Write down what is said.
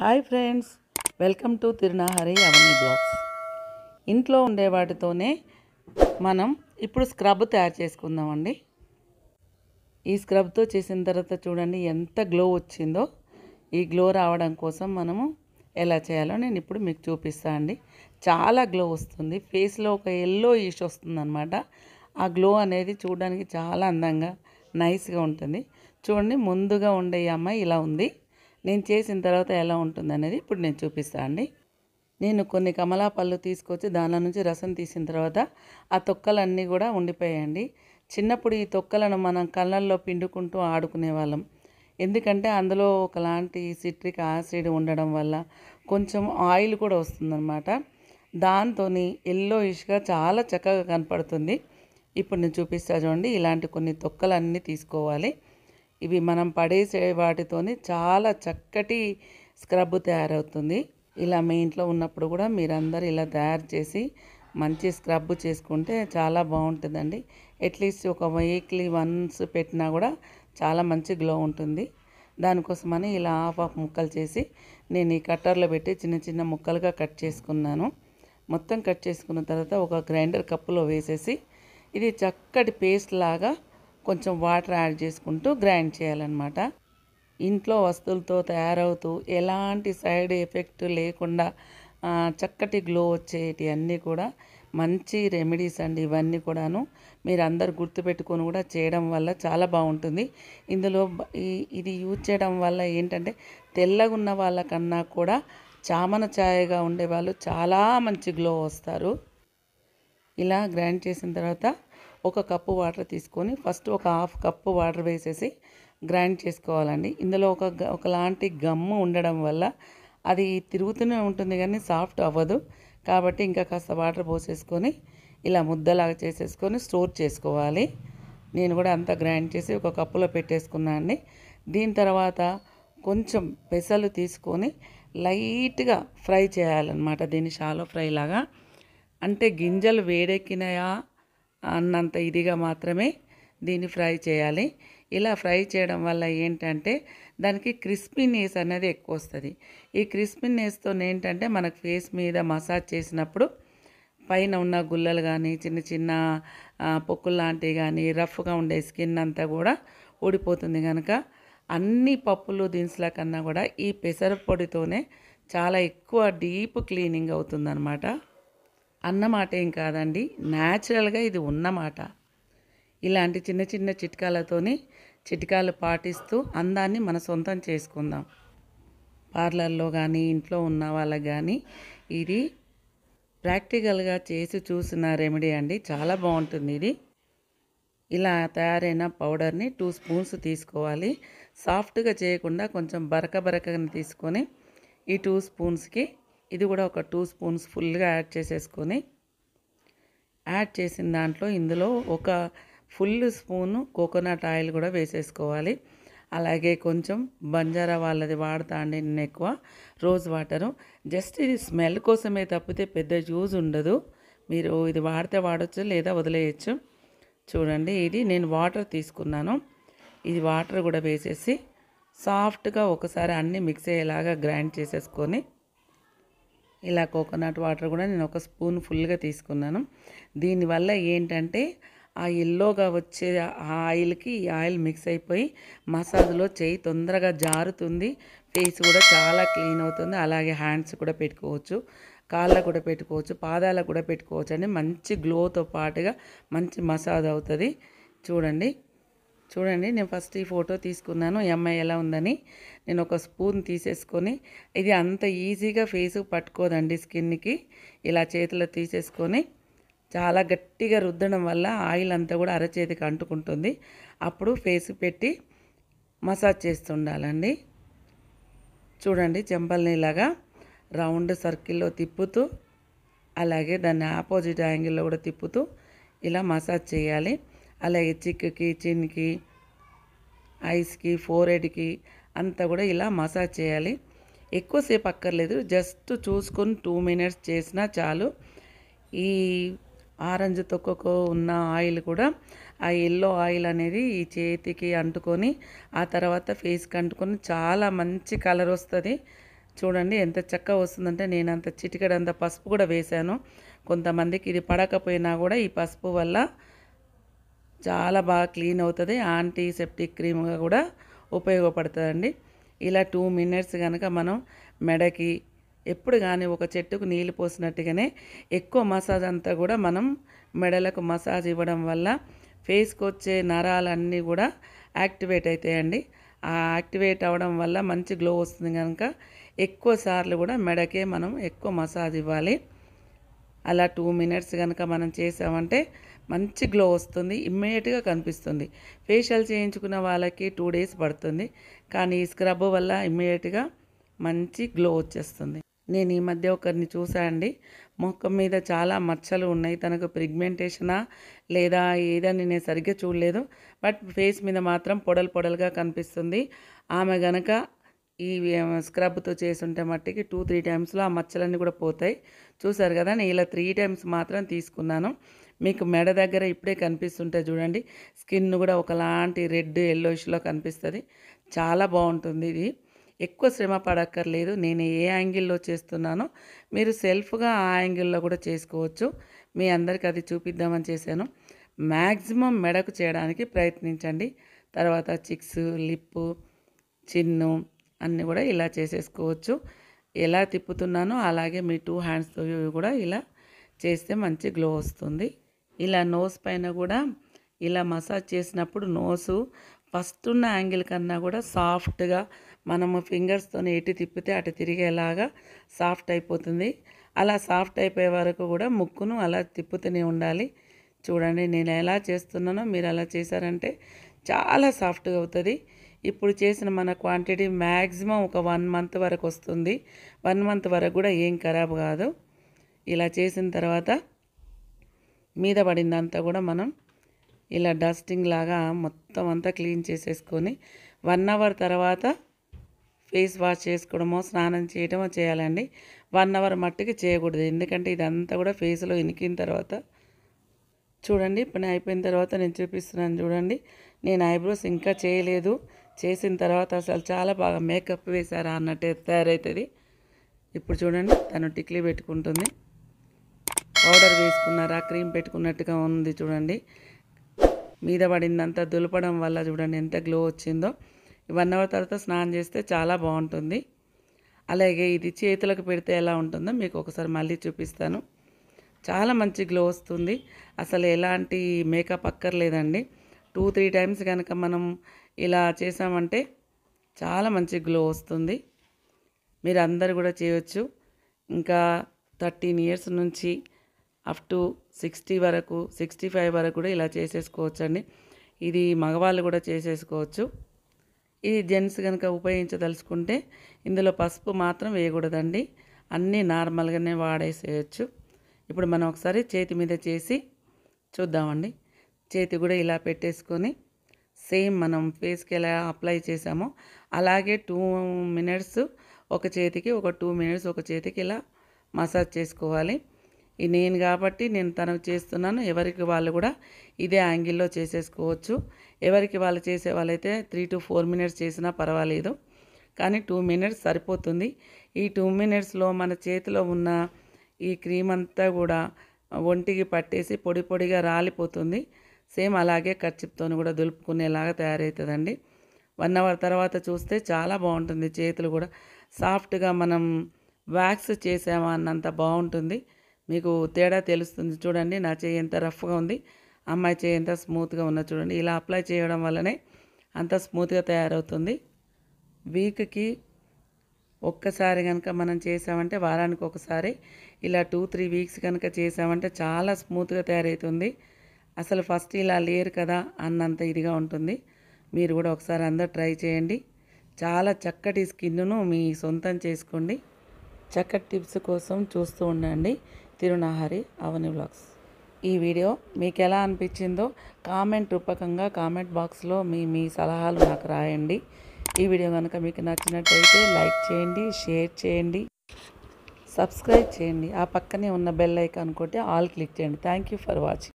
hi friends welcome to Tirunahari అవన్నీ blogs ఇంట్లో ఉండే వాటితోనే మనం ఇప్పుడు స్క్రబ్ తయారు చేసుకుందామండి ఈ స్క్రబ్తో చేసిన తర్వాత చూడండి ఎంత గ్లో వచ్చిందో ఈ గ్లో రావడం కోసం మనము ఎలా చేయాలో నేను ఇప్పుడు మీకు చూపిస్తాను అండి చాలా గ్లో వస్తుంది ఫేస్లో ఒక ఎల్లో ఈష్ వస్తుందన్నమాట ఆ గ్లో అనేది చూడడానికి చాలా అందంగా నైస్గా ఉంటుంది చూడండి ముందుగా ఉండే అమ్మాయి ఇలా ఉంది నేను చేసిన తర్వాత ఎలా ఉంటుందనేది ఇప్పుడు నేను చూపిస్తాను అండి నేను కొన్ని కమలా పళ్ళు తీసుకొచ్చి దానిలో నుంచి రసం తీసిన తర్వాత ఆ తొక్కలన్నీ కూడా ఉండిపోయాయండి చిన్నప్పుడు ఈ తొక్కలను మనం కళ్ళల్లో పిండుకుంటూ ఆడుకునే వాళ్ళం ఎందుకంటే అందులో ఒకలాంటి సిట్రిక్ యాసిడ్ ఉండడం వల్ల కొంచెం ఆయిల్ కూడా వస్తుందన్నమాట దాంతో ఎల్లోయిష్గా చాలా చక్కగా కనపడుతుంది ఇప్పుడు నేను చూపిస్తా చూడండి ఇలాంటి కొన్ని తొక్కలన్నీ తీసుకోవాలి ఇవి మనం పడేసే వాటితోని చాలా చక్కటి స్క్రబ్ తయారవుతుంది ఇలా మీ ఇంట్లో ఉన్నప్పుడు కూడా మీరందరూ ఇలా తయారు చేసి మంచి స్క్రబ్ చేసుకుంటే చాలా బాగుంటుందండి అట్లీస్ట్ ఒక వీక్లీ వన్స్ పెట్టినా కూడా చాలా మంచి గ్లో ఉంటుంది దానికోసమని ఇలా హాఫ్ హాఫ్ ముక్కలు చేసి నేను ఈ కట్టర్లో పెట్టి చిన్న చిన్న ముక్కలుగా కట్ చేసుకున్నాను మొత్తం కట్ చేసుకున్న తర్వాత ఒక గ్రైండర్ కప్పులో వేసేసి ఇది చక్కటి పేస్ట్ లాగా కొంచెం వాటర్ యాడ్ చేసుకుంటూ గ్రైండ్ చేయాలన్నమాట ఇంట్లో వస్తువులతో తయారవుతూ ఎలాంటి సైడ్ ఎఫెక్ట్ లేకుండా చక్కటి గ్లో వచ్చేటి అన్నీ కూడా మంచి రెమెడీస్ అండి ఇవన్నీ కూడాను మీరు అందరు గుర్తుపెట్టుకొని కూడా చేయడం వల్ల చాలా బాగుంటుంది ఇందులో ఇది యూజ్ చేయడం వల్ల ఏంటంటే తెల్లగున్న వాళ్ళకన్నా కూడా చామన ఛాయగా ఉండేవాళ్ళు చాలా మంచి గ్లో వస్తారు ఇలా గ్రైండ్ చేసిన తర్వాత ఒక కప్పు వాటర్ తీసుకొని ఫస్ట్ ఒక హాఫ్ కప్పు వాటర్ వేసేసి గ్రైండ్ చేసుకోవాలండి ఇందులో ఒక ఒకలాంటి గమ్ము ఉండడం వల్ల అది తిరుగుతూనే ఉంటుంది కానీ సాఫ్ట్ అవ్వదు కాబట్టి ఇంకా కాస్త వాటర్ పోసేసుకొని ఇలా ముద్దలాగా చేసేసుకొని స్టోర్ చేసుకోవాలి నేను కూడా అంతా గ్రైండ్ చేసి ఒక కప్పులో పెట్టేసుకున్నా అండి దీని తర్వాత కొంచెం పెసలు తీసుకొని లైట్గా ఫ్రై చేయాలన్నమాట దీన్ని షాలో ఫ్రై లాగా అంటే గింజలు వేడెక్కినాయా అన్నంత ఇదిగా మాత్రమే దీన్ని ఫ్రై చేయాలి ఇలా ఫ్రై చేయడం వల్ల ఏంటంటే దానికి క్రిస్పీనెస్ అనేది ఎక్కువ వస్తుంది ఈ క్రిస్పీనెస్తో ఏంటంటే మనకు ఫేస్ మీద మసాజ్ చేసినప్పుడు పైన ఉన్న గుల్లలు కానీ చిన్న చిన్న పొక్కులు లాంటివి కానీ రఫ్గా ఉండే స్కిన్ అంతా కూడా ఊడిపోతుంది కనుక అన్ని పప్పులు దినుసుల కన్నా కూడా ఈ పెసరపొడితోనే చాలా ఎక్కువ డీప్ క్లీనింగ్ అవుతుందన్నమాట అన్నమాట ఏం కాదండి న్యాచురల్గా ఇది ఉన్నమాట ఇలాంటి చిన్న చిన్న చిట్కాలతోనే చిట్కాలు పాటిస్తూ అందాన్ని మన సొంతం చేసుకుందాం పార్లర్లో కానీ ఇంట్లో ఉన్న వాళ్ళకి కానీ ఇది ప్రాక్టికల్గా చేసి చూసిన రెమెడీ అండి చాలా బాగుంటుంది ఇది ఇలా తయారైన పౌడర్ని టూ స్పూన్స్ తీసుకోవాలి సాఫ్ట్గా చేయకుండా కొంచెం బరక బరకని తీసుకొని ఈ టూ స్పూన్స్కి ఇది కూడా ఒక టూ స్పూన్స్ ఫుల్గా యాడ్ చేసేసుకొని యాడ్ చేసిన దాంట్లో ఇందులో ఒక ఫుల్ స్పూను కోకోనట్ ఆయిల్ కూడా వేసేసుకోవాలి అలాగే కొంచెం బంజారా వాళ్ళది వాడతా అండి నేను ఎక్కువ రోజ్ వాటరు జస్ట్ ఇది స్మెల్ కోసమే తప్పితే పెద్ద యూజ్ ఉండదు మీరు ఇది వాడితే వాడచ్చు లేదా వదిలేయచ్చు చూడండి ఇది నేను వాటర్ తీసుకున్నాను ఇది వాటర్ కూడా వేసేసి సాఫ్ట్గా ఒకసారి అన్నీ మిక్స్ అయ్యేలాగా గ్రైండ్ చేసేసుకొని ఇలా కోకోనట్ వాటర్ కూడా నేను ఒక స్పూన్ ఫుల్గా తీసుకున్నాను దీనివల్ల ఏంటంటే ఆ ఎల్లోగా వచ్చే ఆ ఆయిల్కి ఈ ఆయిల్ మిక్స్ అయిపోయి మసాజ్లో చేయి తొందరగా జారుతుంది ఫేస్ కూడా చాలా క్లీన్ అవుతుంది అలాగే హ్యాండ్స్ కూడా పెట్టుకోవచ్చు కాళ్ళ కూడా పెట్టుకోవచ్చు పాదాలకు కూడా పెట్టుకోవచ్చు అండి మంచి గ్లోతో పాటుగా మంచి మసాజ్ అవుతుంది చూడండి చూడండి నేను ఫస్ట్ ఈ ఫోటో తీసుకున్నాను ఈ అమ్మాయి ఎలా ఉందని నేను ఒక స్పూన్ తీసేసుకొని ఇది అంత ఈజీగా ఫేస్ పట్టుకోదండి స్కిన్కి ఇలా చేతిలో తీసేసుకొని చాలా గట్టిగా రుద్దడం వల్ల ఆయిల్ అంతా కూడా అరచేతికి అంటుకుంటుంది అప్పుడు ఫేస్ పెట్టి మసాజ్ చేస్తుండాలండి చూడండి చెంపల్ని ఇలాగా రౌండ్ సర్కిల్లో తిప్పుతూ అలాగే దాన్ని ఆపోజిట్ యాంగిల్లో కూడా తిప్పుతూ ఇలా మసాజ్ చేయాలి అలాగే చిక్కుకి చిన్కి ఐస్కి ఫోర్ హెడ్కి అంతా కూడా ఇలా మసాజ్ చేయాలి ఎక్కువసేపు అక్కర్లేదు జస్ట్ చూసుకొని టూ మినిట్స్ చేసినా చాలు ఈ ఆరెంజ్ తొక్కకు ఉన్న ఆయిల్ కూడా ఆ ఎల్లో ఆయిల్ అనేది ఈ చేతికి అంటుకొని ఆ తర్వాత ఫేస్కి అంటుకొని చాలా మంచి కలర్ వస్తుంది చూడండి ఎంత చక్కగా వస్తుందంటే నేను అంత చిటికడంత పసుపు కూడా వేశాను కొంతమందికి ఇది పడకపోయినా కూడా ఈ పసుపు వల్ల చాలా బాగా క్లీన్ అవుతుంది యాంటీసెప్టిక్ క్రీమ్గా కూడా ఉపయోగపడుతుందండి ఇలా టూ మినిట్స్ కనుక మనం మెడకి ఎప్పుడు కానీ ఒక చెట్టుకు నీళ్ళు పోసినట్టుగానే ఎక్కువ మసాజ్ అంతా కూడా మనం మెడలకు మసాజ్ ఇవ్వడం వల్ల ఫేస్కి వచ్చే నరాలన్నీ కూడా యాక్టివేట్ అవుతాయండి ఆ యాక్టివేట్ అవ్వడం వల్ల మంచి గ్లో వస్తుంది కనుక ఎక్కువ సార్లు కూడా మెడకే మనం ఎక్కువ మసాజ్ ఇవ్వాలి అలా టూ మినిట్స్ కనుక మనం చేసామంటే మంచి గ్లో వస్తుంది ఇమ్మీడియట్గా కనిపిస్తుంది ఫేషియల్ చేయించుకున్న వాళ్ళకి టూ డేస్ పడుతుంది కానీ ఈ స్క్రబ్ వల్ల ఇమ్మీడియట్గా మంచి గ్లో వచ్చేస్తుంది నేను ఈ మధ్య ఒకరిని చూసా అండి మొక్క మీద చాలా మచ్చలు ఉన్నాయి తనకు ప్రిగ్మెంటేషనా లేదా ఏదని నేను సరిగ్గా చూడలేదు బట్ ఫేస్ మీద మాత్రం పొడలు పొడలుగా కనిపిస్తుంది ఆమె గనక ఈ స్క్రబ్తో చేసుంటే మట్టికి టూ త్రీ టైమ్స్లో ఆ మచ్చలన్నీ కూడా పోతాయి చూసారు కదా నేను ఇలా త్రీ టైమ్స్ మాత్రం తీసుకున్నాను మీకు మెడ దగ్గర ఇప్పుడే కనిపిస్తుంటే చూడండి స్కిన్ కూడా ఒకలాంటి రెడ్ ఎల్లోయిష్లో కనిపిస్తుంది చాలా బాగుంటుంది ఇది ఎక్కువ శ్రమ పడక్కర్లేదు నేను ఏ యాంగిల్లో చేస్తున్నానో మీరు సెల్ఫ్గా ఆ యాంగిల్లో కూడా చేసుకోవచ్చు మీ అందరికీ అది చూపిద్దామని చేశాను మ్యాక్సిమం మెడకు చేయడానికి ప్రయత్నించండి తర్వాత చిక్స్ లిప్పు చిన్ను అన్నీ కూడా ఇలా చేసేసుకోవచ్చు ఎలా తిప్పుతున్నానో అలాగే మీ టూ హ్యాండ్స్తో కూడా ఇలా చేస్తే మంచి గ్లో వస్తుంది ఇలా నోస్ పైన కూడా ఇలా మసాజ్ చేసినప్పుడు నోసు ఫస్ట్ ఉన్న యాంగిల్ కన్నా కూడా సాఫ్ట్గా మనము ఫింగర్స్తో ఎటు తిప్పితే అటు తిరిగేలాగా సాఫ్ట్ అయిపోతుంది అలా సాఫ్ట్ అయిపోయే వరకు కూడా ముక్కును అలా తిప్పుతూనే ఉండాలి చూడండి నేను ఎలా చేస్తున్నానో మీరు అలా చేశారంటే చాలా సాఫ్ట్గా అవుతుంది ఇప్పుడు చేసిన మన క్వాంటిటీ మ్యాక్సిమం ఒక వన్ మంత్ వరకు వస్తుంది వన్ మంత్ వరకు కూడా ఏం ఖరాబ్ కాదు ఇలా చేసిన తర్వాత మీద పడిందంతా కూడా మనం ఇలా డస్టింగ్ లాగా మొత్తం అంతా క్లీన్ చేసేసుకొని వన్ అవర్ తర్వాత ఫేస్ వాష్ చేసుకోవడమో స్నానం చేయడమో చేయాలండి వన్ అవర్ మట్టుకి చేయకూడదు ఎందుకంటే ఇదంతా కూడా ఫేస్లో ఇనికిన తర్వాత చూడండి పని అయిపోయిన తర్వాత నేను చూపిస్తున్నాను చూడండి నేను ఐబ్రోస్ ఇంకా చేయలేదు చేసిన తర్వాత అసలు చాలా బాగా మేకప్ వేశారా అన్నట్టే తయారవుతుంది ఇప్పుడు చూడండి తను టిక్లీ పెట్టుకుంటుంది పౌడర్ వేసుకున్నారా క్రీమ్ పెట్టుకున్నట్టుగా ఉంది చూడండి మీద పడిందంతా దులపడం వల్ల చూడండి ఎంత గ్లో వచ్చిందో వన్ అవర్ తర్వాత స్నానం చేస్తే చాలా బాగుంటుంది అలాగే ఇది చేతులకు పెడితే ఎలా ఉంటుందో మీకు ఒకసారి మళ్ళీ చూపిస్తాను చాలా మంచి గ్లో వస్తుంది అసలు ఎలాంటి మేకప్ అక్కర్లేదండి టూ త్రీ టైమ్స్ కనుక మనం ఇలా చేసామంటే చాలా మంచి గ్లో వస్తుంది మీరు అందరు కూడా చేయవచ్చు ఇంకా థర్టీన్ ఇయర్స్ నుంచి అప్ టు సిక్స్టీ వరకు సిక్స్టీ ఫైవ్ వరకు కూడా ఇలా చేసేసుకోవచ్చు అండి ఇది మగవాళ్ళు కూడా చేసేసుకోవచ్చు ఇది జెంట్స్ కనుక ఉపయోగించదలుచుకుంటే ఇందులో పసుపు మాత్రం వేయకూడదండి అన్నీ నార్మల్గానే వాడేసేయచ్చు ఇప్పుడు మనం ఒకసారి చేతి మీద చేసి చూద్దామండి చేతి కూడా ఇలా పెట్టేసుకొని సేమ్ మనం ఫేస్కి ఎలా అప్లై చేసామో అలాగే టూ మినిట్స్ ఒక చేతికి ఒక టూ మినిట్స్ ఒక చేతికి ఇలా మసాజ్ చేసుకోవాలి ఇది నేను కాబట్టి నేను తనకు చేస్తున్నాను ఎవరికి వాళ్ళు కూడా ఇదే యాంగిల్లో చేసేసుకోవచ్చు ఎవరికి వాళ్ళు చేసే వాళ్ళైతే త్రీ టు ఫోర్ మినిట్స్ చేసినా పర్వాలేదు కానీ టూ మినిట్స్ సరిపోతుంది ఈ టూ మినిట్స్లో మన చేతిలో ఉన్న ఈ క్రీమ్ అంతా కూడా ఒంటికి పట్టేసి పొడి పొడిగా రాలిపోతుంది సేమ్ అలాగే కర్చిప్తో కూడా దులుపుకునేలాగా తయారవుతుందండి వన్ అవర్ తర్వాత చూస్తే చాలా బాగుంటుంది చేతులు కూడా సాఫ్ట్గా మనం వ్యాక్స్ చేసామా అన్నంత బాగుంటుంది మీకు తేడా తెలుస్తుంది చూడండి నా చేయి ఎంత రఫ్గా ఉంది అమ్మాయి చేయి ఎంత స్మూత్గా ఉన్నా చూడండి ఇలా అప్లై చేయడం వల్లనే అంత స్మూత్గా తయారవుతుంది వీక్కి ఒక్కసారి కనుక మనం చేసామంటే వారానికి ఒకసారి ఇలా టూ త్రీ వీక్స్ కనుక చేసామంటే చాలా స్మూత్గా తయారవుతుంది అసలు ఫస్ట్ ఇలా లేరు కదా అన్నంత ఇదిగా ఉంటుంది మీరు కూడా ఒకసారి అందరు ట్రై చేయండి చాలా చక్కటి స్కిన్ను మీ సొంతం చేసుకోండి చక్కటి టిప్స్ కోసం చూస్తూ ఉండండి తిరునాహరి అవని బ్లాగ్స్ ఈ వీడియో మీకు ఎలా అనిపించిందో కామెంట్ రూపకంగా కామెంట్ బాక్స్లో మీ మీ సలహాలు నాకు రాయండి ఈ వీడియో కనుక మీకు నచ్చినట్టయితే లైక్ చేయండి షేర్ చేయండి సబ్స్క్రైబ్ చేయండి ఆ పక్కనే ఉన్న బెల్ ఐకాన్ కొట్టి ఆల్ క్లిక్ చేయండి థ్యాంక్ ఫర్ వాచింగ్